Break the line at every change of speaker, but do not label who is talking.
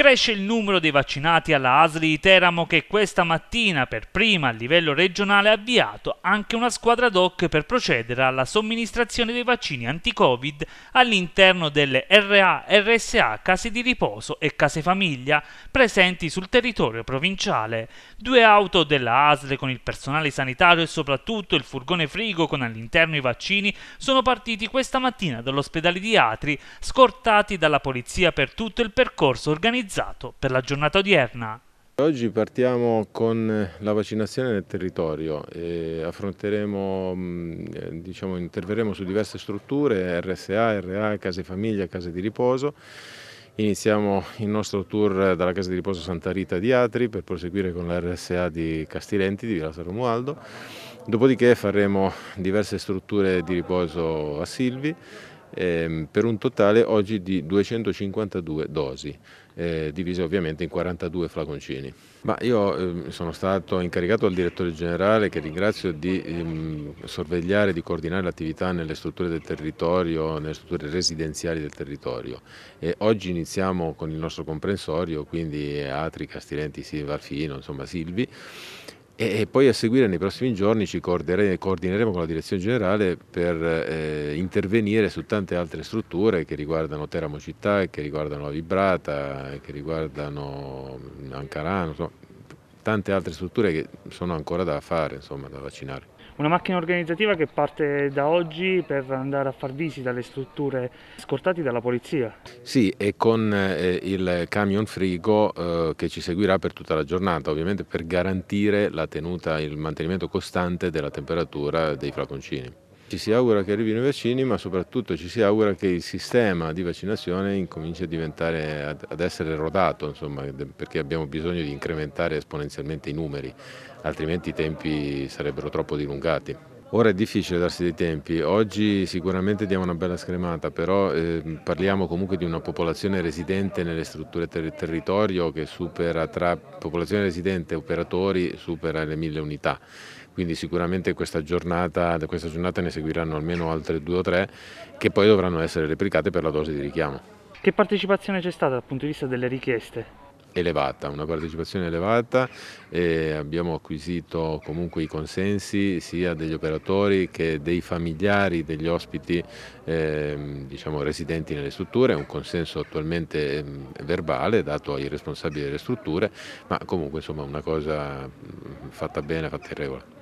Cresce il numero dei vaccinati alla ASL di Teramo che questa mattina per prima a livello regionale ha avviato anche una squadra DOC per procedere alla somministrazione dei vaccini anti-Covid all'interno delle RA, RSA, case di riposo e case famiglia presenti sul territorio provinciale. Due auto della ASL con il personale sanitario e soprattutto il furgone frigo con all'interno i vaccini sono partiti questa mattina dall'ospedale di Atri scortati dalla polizia per tutto il percorso organizzato organizzato per la giornata odierna.
Oggi partiamo con la vaccinazione nel territorio, e mm, diciamo, interverremo su diverse strutture, RSA, RA, case famiglia, case di riposo. Iniziamo il nostro tour dalla casa di riposo Santa Rita di Atri per proseguire con la RSA di Castilenti di Villa San Romualdo. Dopodiché faremo diverse strutture di riposo a Silvi, ehm, per un totale oggi di 252 dosi, eh, divise ovviamente in 42 flaconcini. Ma io ehm, sono stato incaricato dal direttore generale, che ringrazio, di ehm, sorvegliare, di coordinare l'attività nelle strutture del territorio, nelle strutture residenziali del territorio. E oggi iniziamo con il nostro comprensorio, quindi Atri, Castilenti, Silva, Fino, insomma Silvi, e poi a seguire nei prossimi giorni ci coordineremo con la direzione generale per eh, intervenire su tante altre strutture che riguardano Teramo città, che riguardano la Vibrata, che riguardano mm, Ancarano, insomma, tante altre strutture che sono ancora da fare, insomma, da vaccinare.
Una macchina organizzativa che parte da oggi per andare a far visita alle strutture scortati dalla polizia.
Sì, e con eh, il camion frigo eh, che ci seguirà per tutta la giornata, ovviamente per garantire la tenuta, il mantenimento costante della temperatura dei flaconcini. Ci si augura che arrivino i vaccini, ma soprattutto ci si augura che il sistema di vaccinazione incominci a diventare, ad essere rodato, insomma, perché abbiamo bisogno di incrementare esponenzialmente i numeri, altrimenti i tempi sarebbero troppo dilungati. Ora è difficile darsi dei tempi, oggi sicuramente diamo una bella scremata, però eh, parliamo comunque di una popolazione residente nelle strutture del ter territorio che supera tra popolazione residente e operatori supera le mille unità. Quindi sicuramente questa giornata, da questa giornata ne seguiranno almeno altre due o tre che poi dovranno essere replicate per la dose di richiamo.
Che partecipazione c'è stata dal punto di vista delle richieste?
elevata, una partecipazione elevata e abbiamo acquisito comunque i consensi sia degli operatori che dei familiari degli ospiti eh, diciamo, residenti nelle strutture, un consenso attualmente eh, verbale dato ai responsabili delle strutture, ma comunque insomma una cosa mm, fatta bene, fatta in regola.